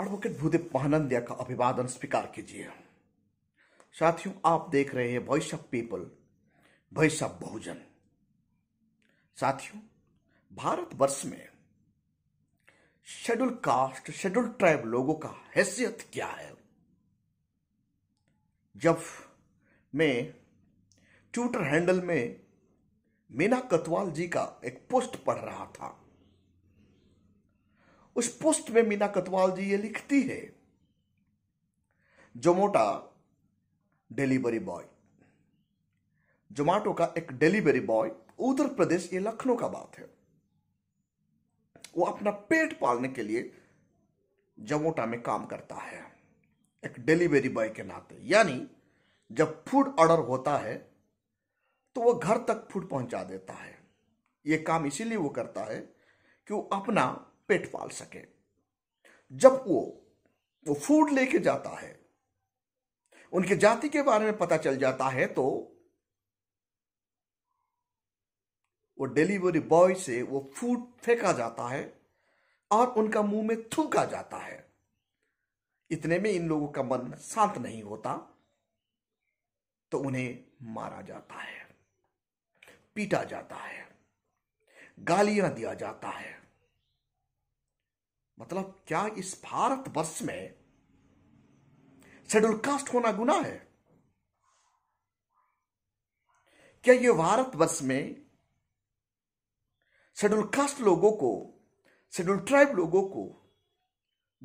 advocate Bhudev Mahanandia का अभिवादन स्वीकार कीजिए साथियों आप देख रहे हैं voice of people voice of Bahujan साथियों भारत वर्ष में शेड्यूल कास्ट शेड्यूल ट्राइब लोगों का हैसियत क्या है जब मैं ट्विटर हैंडल में मीना कतवाल जी का एक पोस्ट पढ़ रहा था उस पोस्ट में मीना कतवाल जी ये लिखती है जोमोटा डिलीवरी बॉय जोमाटो का एक डिलीवरी बॉय उत्तर प्रदेश ये लखनऊ का बात है वो अपना पेट पालने के लिए जमोटा में काम करता है एक डिलीवरी बॉय के नाते यानी जब फूड ऑर्डर होता है तो वो घर तक फूड पहुंचा देता है ये काम इसीलिए वो करता है कि वो अपना पेट पाल सके जब वो वो फूड लेके जाता है उनके जाति के बारे में पता चल जाता है तो वो डिलीवरी बॉय से वो फूड फेंका जाता है और उनका मुंह में थूका जाता है इतने में इन लोगों का मन शांत नहीं होता तो उन्हें मारा जाता है पीटा जाता है गालियां दिया जाता है मतलब क्या इस भारत वर्ष में शेड्यूल कास्ट होना गुना है क्या यह भारत वर्ष में शेड्यूल कास्ट लोगों को शेड्यूल ट्राइब लोगों को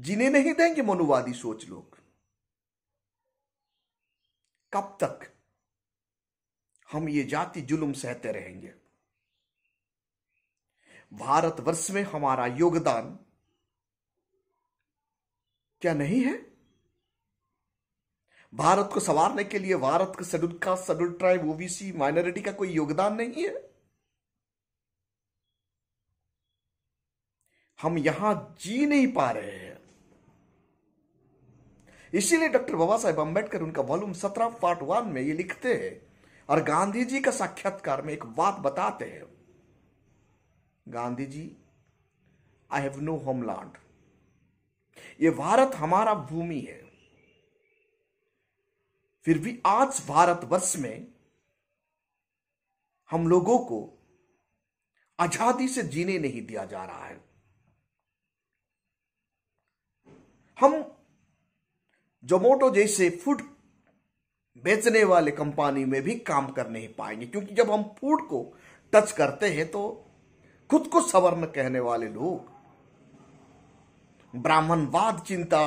जीने नहीं देंगे मनुवादी सोच लोग कब तक हम ये जाति जुलुम सहते रहेंगे भारतवर्ष में हमारा योगदान क्या नहीं है भारत को संवारने के लिए भारत के schedule caste schedule tribe OBC minority का कोई योगदान नहीं है हम यहां जी नहीं पा रहे हैं इसीलिए डॉक्टर बाबा साहेब अम्बेडकर उनका वॉल्यूम सत्रह पार्ट वन में ये लिखते हैं और गांधी जी का साक्षात्कार में एक बात बताते हैं Gandhi ji I have no homeland ये भारत हमारा भूमि है फिर भी आज भारतवर्ष में हम लोगों को आजादी से जीने नहीं दिया जा रहा है हम जोमोटो जैसे फूड बेचने वाले कंपनी में भी काम कर नहीं पाएंगे क्योंकि जब हम फूड को टच करते हैं तो खुद को सवर्ण कहने वाले लोग ब्राह्मणवाद चिंता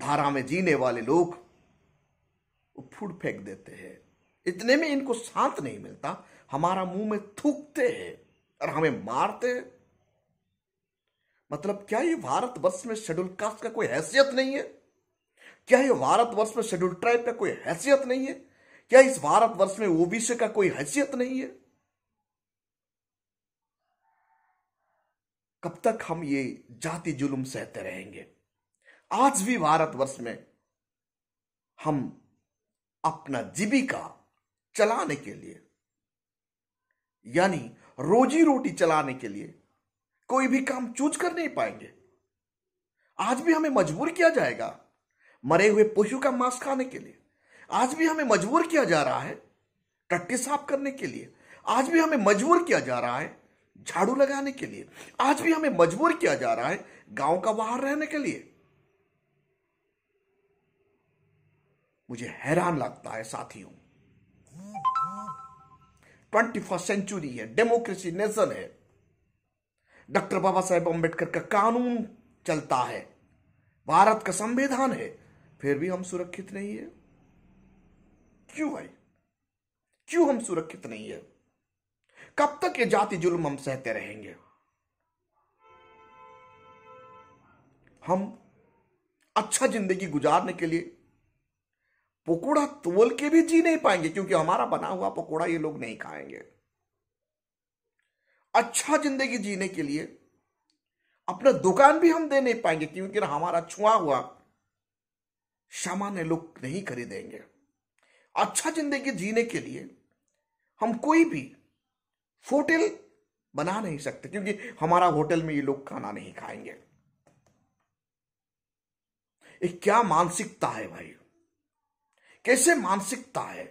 धारा में जीने वाले लोग फूड फेंक देते हैं इतने में इनको शांत नहीं मिलता हमारा मुंह में थूकते हैं और हमें मारते हैं मतलब क्या ये भारतवर्ष में शेड्यूल कास्ट का कोई हैसियत नहीं है क्या ये भारतवर्ष में शेड्यूल ट्राइब का कोई हैसियत नहीं है क्या इस भारतवर्ष में ओबीसी का कोई हैसियत नहीं है कब तक हम ये जाति जुल्म सहते रहेंगे आज भी भारतवर्ष में हम अपना जीविका चलाने के लिए यानी रोजी रोटी चलाने के लिए कोई भी काम चूज कर नहीं पाएंगे आज भी हमें मजबूर किया जाएगा मरे हुए पशु का मांस खाने के लिए आज भी हमें मजबूर किया जा रहा है टट्टी साफ करने के लिए आज भी हमें मजबूर किया जा रहा है झाड़ू लगाने के लिए आज भी हमें मजबूर किया जा रहा है गांव का बाहर रहने के लिए मुझे हैरान लगता है साथियों ट्वेंटी फर्स्ट सेंचुरी है डेमोक्रेसी नेशन है डॉक्टर बाबा साहेब अंबेडकर का कानून चलता है भारत का संविधान है फिर भी हम सुरक्षित नहीं है क्यों भाई क्यों हम सुरक्षित नहीं है कब तक ये जाति जुल्म हम सहते रहेंगे हम अच्छा जिंदगी गुजारने के लिए पकोड़ा तोल के भी जी नहीं पाएंगे क्योंकि हमारा बना हुआ पकोड़ा ये लोग नहीं खाएंगे अच्छा जिंदगी जीने के लिए अपना दुकान भी हम दे नहीं पाएंगे क्योंकि हमारा छुआ हुआ सामान्य लोग नहीं खरीदेंगे अच्छा जिंदगी जीने के लिए हम कोई भी होटल बना नहीं सकते क्योंकि हमारा होटल में ये लोग खाना नहीं खाएंगे ये क्या मानसिकता है भाई कैसे मानसिकता है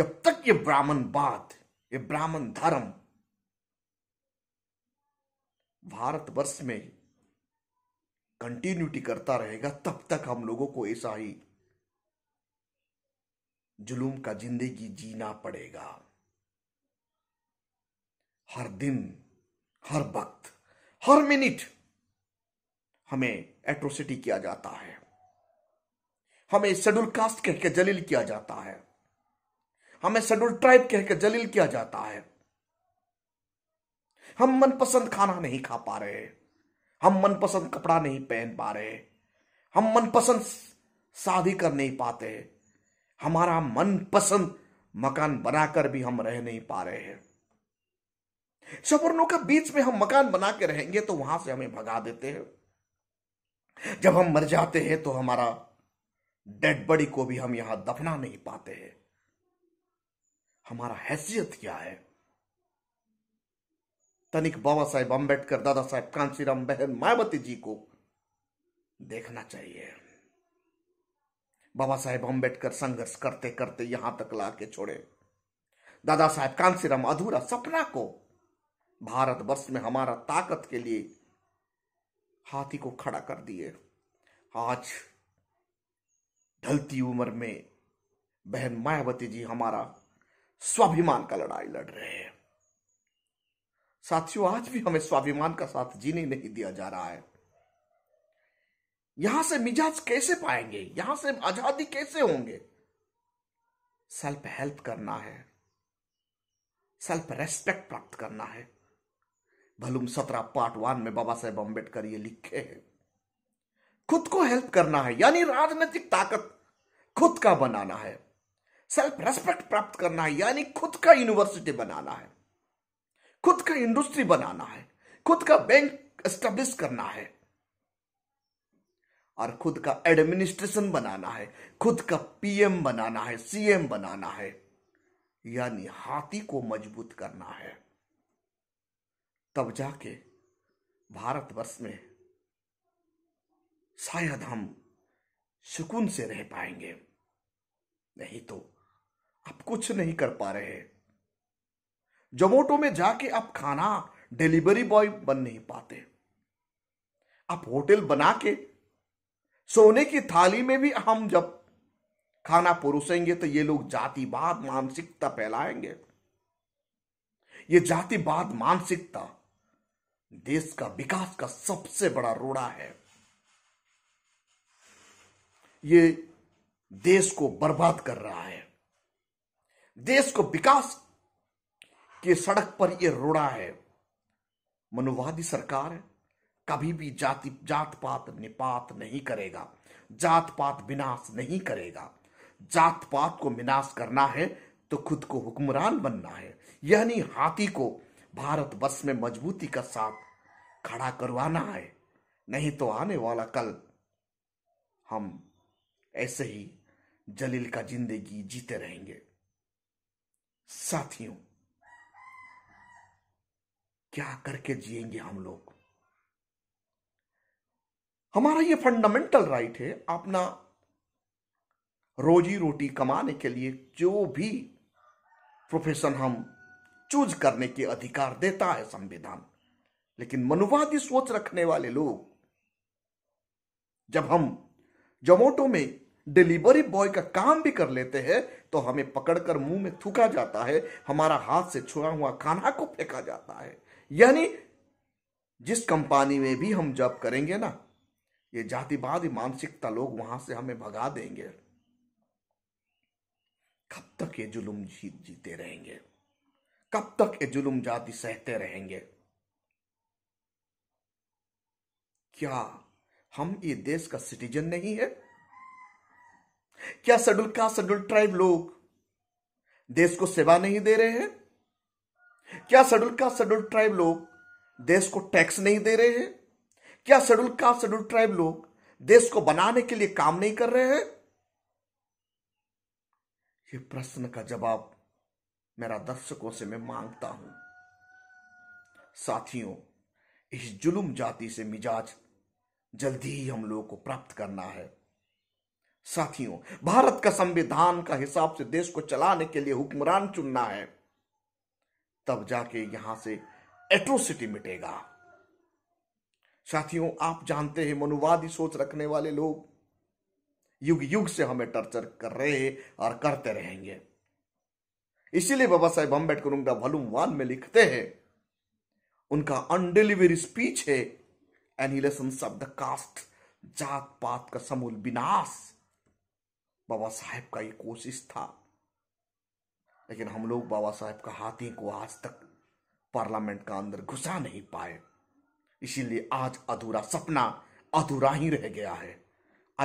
जब तक ये ब्राह्मण बात ये ब्राह्मण धर्म भारतवर्ष में कंटिन्यूटी करता रहेगा तब तक हम लोगों को ऐसा ही जुलूम का जिंदगी जीना पड़ेगा हर दिन हर वक्त हर मिनट हमें एट्रोसिटी किया जाता है हमें शेड्यूल कास्ट कहकर जलील किया जाता है हमें शेड्यूल ट्राइब कहकर जलील किया जाता है हम मनपसंद खाना नहीं खा पा रहे हम मनपसंद कपड़ा नहीं पहन पा रहे हम मनपसंद शादी कर नहीं पाते हमारा मनपसंद मकान बनाकर भी हम रह नहीं पा रहे हैं सवर्णों के बीच में हम मकान बना के रहेंगे तो वहां से हमें भगा देते हैं जब हम मर जाते हैं तो हमारा डेड बॉडी को भी हम यहां दफना नहीं पाते हैं हमारा हैसियत क्या है तनिक बाबा साहेब अंबेडकर दादा साहेब कांशीराम बहन मायावती जी को देखना चाहिए बाबा साहेब अंबेडकर संघर्ष करते करते यहां तक ला के छोड़े दादा साहेब कांसीराम अधूरा सपना को भारतवर्ष में हमारा ताकत के लिए हाथी को खड़ा कर दिए आज ढलती उम्र में बहन मायावती जी हमारा स्वाभिमान का लड़ाई लड़ रहे हैं साथियों आज भी हमें स्वाभिमान का साथ जीने नहीं दिया जा रहा है यहां से मिजाज कैसे पाएंगे यहां से आजादी कैसे होंगे सेल्फ हेल्प करना है सेल्फ रेस्पेक्ट प्राप्त करना है वॉल्यूम सत्रह पार्ट वन में बाबा साहेब अम्बेडकर ये लिखे हैं खुद को हेल्प करना है यानी राजनीतिक ताकत खुद का बनाना है सेल्फ रेस्पेक्ट प्राप्त करना है यानी खुद का यूनिवर्सिटी बनाना है खुद का इंडस्ट्री बनाना है खुद का बैंक एस्टेब्लिश करना है और खुद का एडमिनिस्ट्रेशन बनाना है खुद का पीएम बनाना है सीएम बनाना है यानी हाथी को मजबूत करना है तब जाके भारतवर्ष में शायद हम सुकून से रह पाएंगे नहीं तो आप कुछ नहीं कर पा रहे जोमोटो में जाके आप खाना डिलीवरी बॉय बन नहीं पाते आप होटल बना के सोने की थाली में भी हम जब खाना परोसेंगे तो ये लोग जातिवाद मानसिकता फैलाएंगे ये जातिवाद मानसिकता देश का विकास का सबसे बड़ा रोड़ा है ये देश को बर्बाद कर रहा है देश को विकास की सड़क पर यह रोड़ा है मनुवादी सरकार कभी भी जाति जात पात निपात नहीं करेगा जात पात विनाश नहीं करेगा जात पात को विनाश करना है तो खुद को हुक्मरान बनना है यह नहीं हाथी को भारतवर्ष में मजबूती का साथ खड़ा करवाना है नहीं तो आने वाला कल हम ऐसे ही जलील का जिंदगी जीते रहेंगे साथियों क्या करके जिएंगे हम लोग हमारा ये फंडामेंटल राइट है अपना रोजी रोटी कमाने के लिए जो भी प्रोफेशन हम चूज करने के अधिकार देता है संविधान लेकिन मनुवादी सोच रखने वाले लोग जब हम जोमोटो में डिलीवरी बॉय का काम भी कर लेते हैं तो हमें पकड़कर मुंह में थूका जाता है हमारा हाथ से छुआ हुआ खाना को फेंका जाता है यानी जिस कंपनी में भी हम जॉब करेंगे ना ये जातिवादी मानसिकता लोग वहां से हमें भगा देंगे कब तक ये जुलुम जीत जीते रहेंगे कब तक ये जुलुम जाति सहते रहेंगे क्या हम ये देश का सिटीजन नहीं है क्या शेड्यूल कास्ट शेड्यूल ट्राइब लोग देश को सेवा नहीं दे रहे हैं क्या शेड्यूल कास्ट शेड्यूल ट्राइब लोग देश को टैक्स नहीं दे रहे हैं क्या शेड्यूल कास्ट शेड्यूल ट्राइब लोग देश को बनाने के लिए काम नहीं कर रहे हैं ये प्रश्न का जवाब मेरा दर्शकों से मैं मांगता हूं साथियों इस जुलुम जाति से मिजाज जल्दी ही हम लोगों को प्राप्त करना है साथियों भारत का संविधान का हिसाब से देश को चलाने के लिए हुक्मरान चुनना है तब जाके यहां से एट्रोसिटी मिटेगा साथियों आप जानते हैं मनुवादी सोच रखने वाले लोग युग युग से हमें टर्चर कर रहे हैं और करते रहेंगे इसीलिए बाबा साहेब अम्बेडकर उनका वॉल्यूम वन में लिखते हैं उनका अनडिलीवरी स्पीच है एनिलेशन ऑफ द कास्ट जात पात का समूल विनाश बाबा साहेब का ये कोशिश था लेकिन हम लोग बाबा साहेब का हाथी को आज तक पार्लियामेंट का अंदर घुसा नहीं पाए इसीलिए आज अधूरा सपना अधूरा ही रह गया है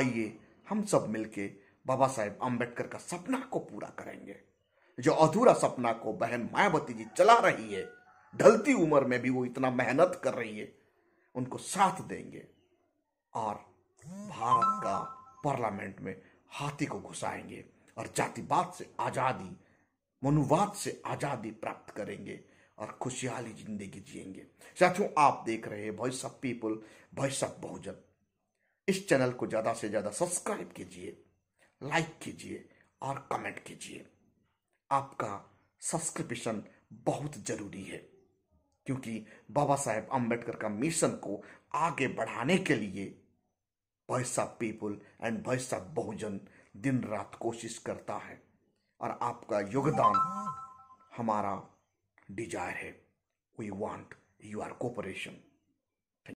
आइए हम सब मिलके बाबा साहेब अंबेडकर का सपना को पूरा करेंगे जो अधूरा सपना को बहन मायावती जी चला रही है ढलती उम्र में भी वो इतना मेहनत कर रही है उनको साथ देंगे और भारत का पार्लियामेंट में हाथी को घुसाएंगे और जातिवाद से आज़ादी मनुवाद से आज़ादी प्राप्त करेंगे और खुशहाली जिंदगी जिएंगे साथियों आप देख रहे हैं voice of people voice of Bahujan इस चैनल को ज़्यादा से ज़्यादा सब्सक्राइब कीजिए लाइक कीजिए और कमेंट कीजिए आपका सब्सक्रिप्शन बहुत जरूरी है क्योंकि बाबा साहेब अंबेडकर का मिशन को आगे बढ़ाने के लिए voice of people and voice of Bahujan दिन रात कोशिश करता है और आपका योगदान हमारा डिजायर है वी वांट योर कोऑपरेशन